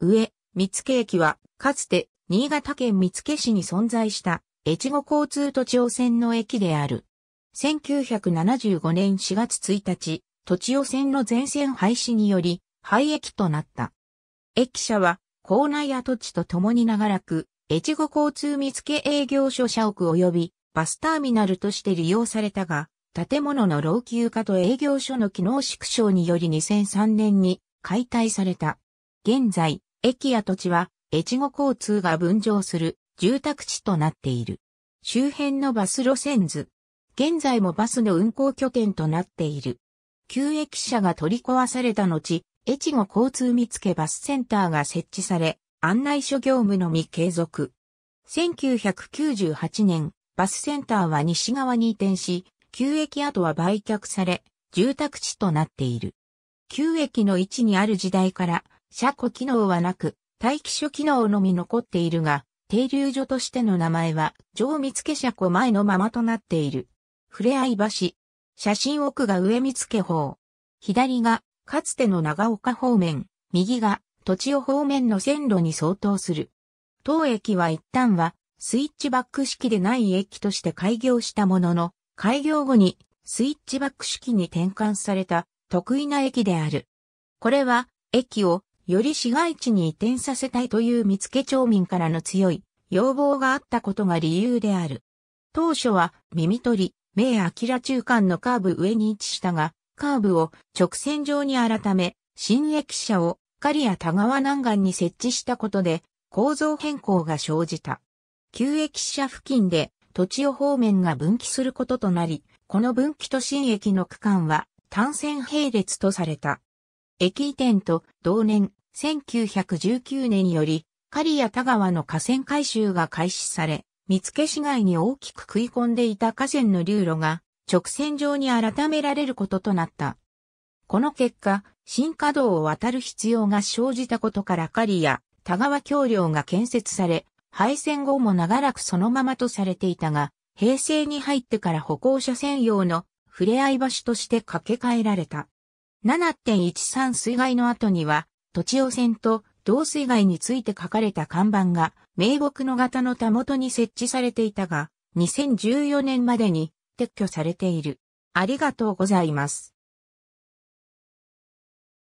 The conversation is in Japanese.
上、三つ駅は、かつて、新潟県三つ市に存在した、越後交通土地汚染の駅である。1975年4月1日、土地汚染の全線廃止により、廃駅となった。駅舎は、校内跡地と共に長らく、越後交通見家営業所社屋及びバスターミナルとして利用されたが、建物の老朽化と営業所の機能縮小により2003年に解体された。現在、駅や土地は、越後交通が分譲する住宅地となっている。周辺のバス路線図。現在もバスの運行拠点となっている。旧駅舎が取り壊された後、越後交通見つけバスセンターが設置され、案内所業務のみ継続。1998年、バスセンターは西側に移転し、旧駅跡は売却され、住宅地となっている。旧駅の位置にある時代から、車庫機能はなく、待機所機能のみ残っているが、停留所としての名前は、上見付車庫前のままとなっている。ふれあい橋。写真奥が上見付方。左が、かつての長岡方面、右が、土地を方面の線路に相当する。当駅は一旦は、スイッチバック式でない駅として開業したものの、開業後に、スイッチバック式に転換された、得意な駅である。これは、駅を、より市街地に移転させたいという見附町民からの強い要望があったことが理由である。当初は耳取、名明中間のカーブ上に位置したが、カーブを直線上に改め、新駅舎を狩谷田川南岸に設置したことで構造変更が生じた。旧駅舎付近で土地を方面が分岐することとなり、この分岐と新駅の区間は単線並列とされた。駅移転と同年1919年より、狩谷田川の河川改修が開始され、見附市街に大きく食い込んでいた河川の流路が直線上に改められることとなった。この結果、新河道を渡る必要が生じたことから狩谷田川橋梁が建設され、廃線後も長らくそのままとされていたが、平成に入ってから歩行者専用の触れ合い場所として架け替えられた。7.13水害の後には、土地汚染と同水害について書かれた看板が名木の型のたもとに設置されていたが、2014年までに撤去されている。ありがとうございます。